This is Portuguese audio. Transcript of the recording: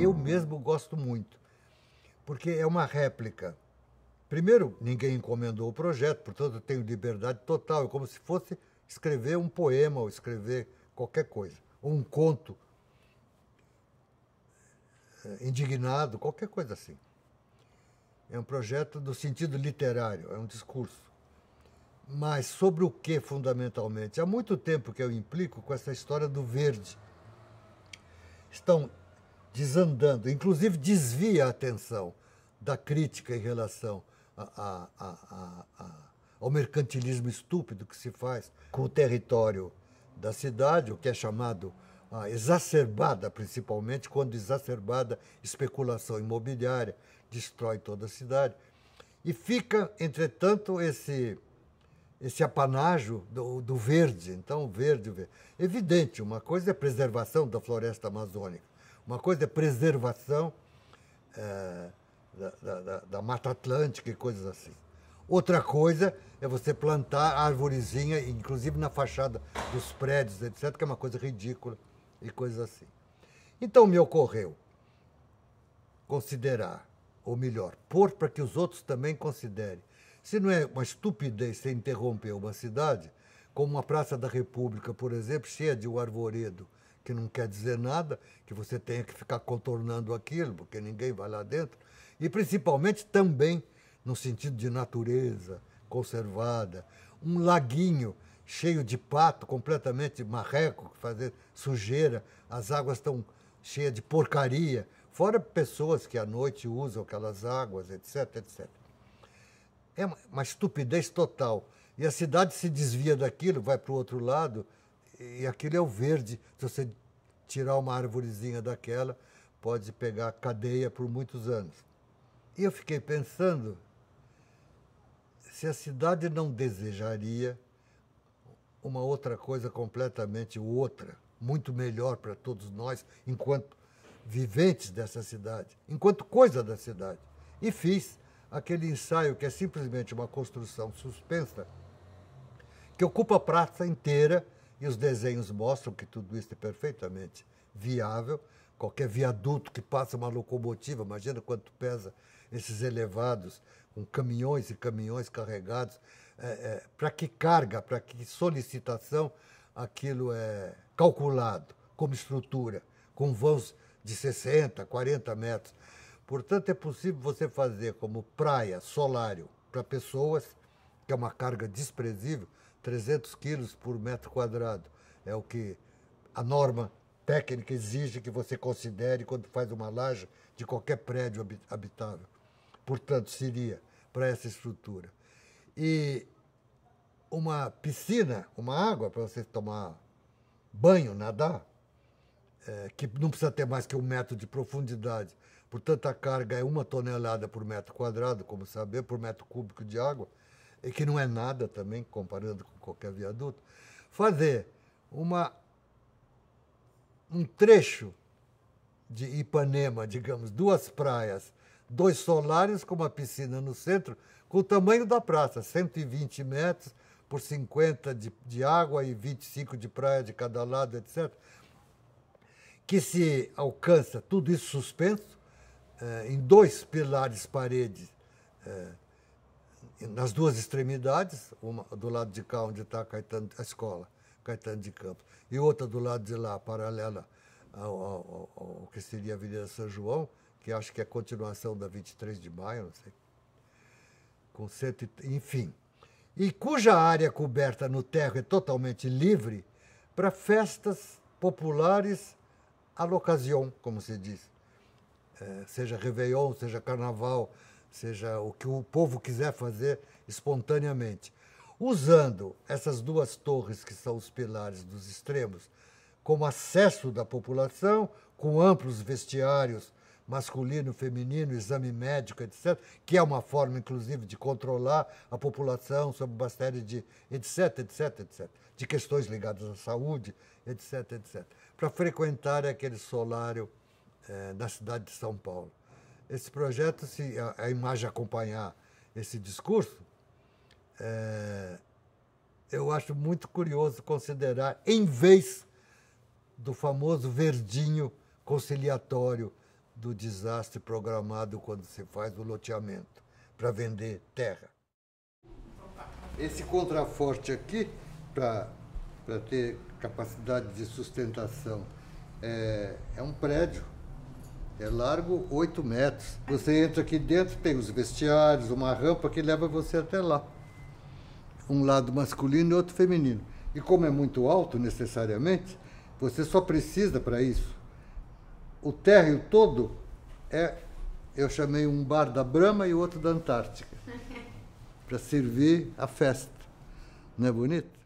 Uhum. eu mesmo gosto muito, porque é uma réplica. Primeiro, ninguém encomendou o projeto, portanto eu tenho liberdade total, é como se fosse escrever um poema ou escrever qualquer coisa, ou um conto eh, indignado, qualquer coisa assim. É um projeto do sentido literário, é um discurso. Mas sobre o que fundamentalmente? Há muito tempo que eu implico com essa história do verde. Estão desandando, inclusive desvia a atenção da crítica em relação a, a, a, ao mercantilismo estúpido que se faz com o território da cidade, o que é chamado ah, exacerbada, principalmente quando exacerbada especulação imobiliária destrói toda a cidade. E fica, entretanto, esse esse apanágio do, do verde, então verde, verde. Evidente, uma coisa é a preservação da floresta amazônica, uma coisa é preservação é, da, da, da Mata Atlântica e coisas assim. Outra coisa é você plantar árvorezinha, inclusive na fachada dos prédios, etc., que é uma coisa ridícula e coisas assim. Então me ocorreu considerar, ou melhor, pôr para que os outros também considerem. Se não é uma estupidez você interromper uma cidade, como uma Praça da República, por exemplo, cheia de um arvoredo que não quer dizer nada, que você tenha que ficar contornando aquilo, porque ninguém vai lá dentro. E principalmente também no sentido de natureza conservada, um laguinho cheio de pato, completamente marreco, fazer sujeira, as águas estão cheias de porcaria, fora pessoas que à noite usam aquelas águas, etc, etc. É uma estupidez total. E a cidade se desvia daquilo, vai para o outro lado, e aquele é o verde. Se você tirar uma árvorezinha daquela, pode pegar cadeia por muitos anos. E eu fiquei pensando se a cidade não desejaria uma outra coisa completamente outra, muito melhor para todos nós, enquanto viventes dessa cidade, enquanto coisa da cidade. E fiz aquele ensaio que é simplesmente uma construção suspensa, que ocupa a praça inteira e os desenhos mostram que tudo isso é perfeitamente viável. Qualquer viaduto que passa uma locomotiva, imagina quanto pesa esses elevados, com caminhões e caminhões carregados. É, é, para que carga, para que solicitação aquilo é calculado como estrutura, com vãos de 60, 40 metros. Portanto, é possível você fazer como praia, solário, para pessoas, que é uma carga desprezível, 300 quilos por metro quadrado. É o que a norma técnica exige que você considere quando faz uma laje de qualquer prédio habitável. Portanto, seria para essa estrutura. E uma piscina, uma água para você tomar banho, nadar, é, que não precisa ter mais que um metro de profundidade. Portanto, a carga é uma tonelada por metro quadrado, como saber, por metro cúbico de água e é que não é nada também comparando com qualquer viaduto, fazer uma, um trecho de Ipanema, digamos, duas praias, dois solares com uma piscina no centro, com o tamanho da praça, 120 metros por 50 de, de água e 25 de praia de cada lado, etc. Que se alcança tudo isso suspenso eh, em dois pilares paredes eh, nas duas extremidades, uma do lado de cá onde está a escola Caetano de Campos e outra do lado de lá, paralela ao, ao, ao, ao que seria a Avenida São João, que acho que é a continuação da 23 de maio, não sei. Com cento, enfim. E cuja área coberta no terra é totalmente livre para festas populares à l'ocasião, como se diz. É, seja Réveillon, seja Carnaval, seja o que o povo quiser fazer espontaneamente. Usando essas duas torres, que são os pilares dos extremos, como acesso da população, com amplos vestiários masculino, feminino, exame médico, etc., que é uma forma, inclusive, de controlar a população sobre uma série de etc., etc., etc., de questões ligadas à saúde, etc., etc., para frequentar aquele solário eh, da cidade de São Paulo esse projeto, se a, a imagem acompanhar esse discurso, é, eu acho muito curioso considerar, em vez do famoso verdinho conciliatório do desastre programado quando se faz o loteamento para vender terra. Esse contraforte aqui, para ter capacidade de sustentação, é, é um prédio é largo 8 metros. Você entra aqui dentro, tem os vestiários, uma rampa que leva você até lá. Um lado masculino e outro feminino. E como é muito alto, necessariamente, você só precisa para isso. O térreo todo é, eu chamei um bar da Brama e outro da Antártica, para servir a festa. Não é bonito?